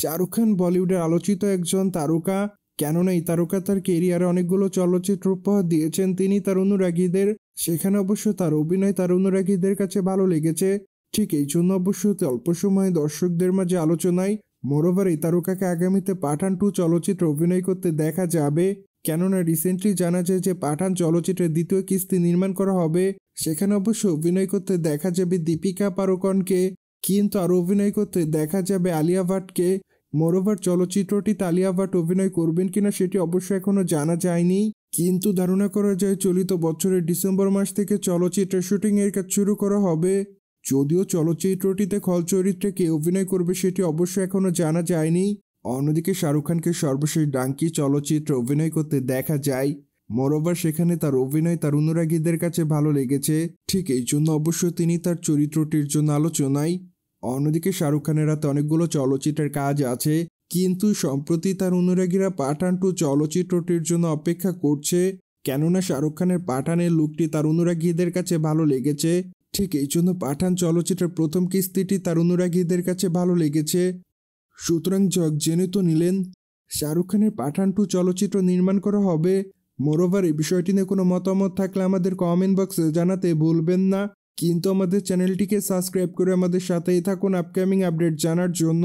শাহরুখ খান বলিউডের আলোচিত একজন তারকা কেননা এই তারকা তার কেরিয়ারে অনেকগুলো চলচ্চিত্র উপহার দিয়েছেন তিনি তার অনুরাগীদের সেখানে অবশ্য তার অভিনয় তার অনুরাগীদের কাছে ভালো লেগেছে ঠিক এই জন্য অবশ্য অল্প সময়ে দর্শকদের মাঝে আলোচনায় মোরোভার এই তারকাকে আগামীতে পাঠান টু চলচ্চিত্র অভিনয় করতে দেখা যাবে কেননা রিসেন্টলি জানা যায় যে পাঠান চলচ্চিত্রের দ্বিতীয় কিস্তি নির্মাণ করা হবে সেখানে অবশ্য অভিনয় করতে দেখা যাবে দীপিকা পারুকনকে কিন্তু আর অভিনয় করতে দেখা যাবে আলিয়া ভাটকে মোরওভার চলচ্চিত্রটি তালিয়া ভাট অভিনয় করবেন কিনা সেটি অবশ্য এখনও জানা যায়নি কিন্তু ধারণা করা যায় চলিত বছরের ডিসেম্বর মাস থেকে চলচ্চিত্রের এর কাজ শুরু করা হবে যদিও চলচ্চিত্রটিতে খল চরিত্রে কে অভিনয় করবে সেটি অবশ্য এখনও জানা যায়নি অন্যদিকে শাহরুখ খানকে সর্বশেষ ডাঙ্কি চলচ্চিত্রে অভিনয় করতে দেখা যায় মোরওভার সেখানে তার অভিনয় তার অনুরাগীদের কাছে ভালো লেগেছে ঠিক এই জন্য অবশ্য তিনি তার চরিত্রটির জন্য আলোচনায় অন্যদিকে শাহরুখ খানের হাতে অনেকগুলো চলচ্চিত্রের কাজ আছে কিন্তু সম্প্রতি তার অনুরাগীরা পাঠান টু চলচ্চিত্রটির জন্য অপেক্ষা করছে কেননা শাহরুখ খানের পাঠানের লুকটি তার অনুরাগীদের কাছে ভালো লেগেছে ঠিক এই জন্য পাঠান চলচ্চিত্রের প্রথম কিস্তিটি তার অনুরাগীদের কাছে ভালো লেগেছে সুতরাং জগ জেনে তো নিলেন শাহরুখ খানের পাঠান টু চলচ্চিত্র নির্মাণ করা হবে মোরোভার এই বিষয়টি নিয়ে কোনো মতামত থাকলে আমাদের কমেন্ট বক্সে জানাতে ভুলবেন না কিন্তু আমাদের চ্যানেলটিকে সাবস্ক্রাইব করে আমাদের সাথেই থাকুন আপকামিং আপডেট জানার জন্য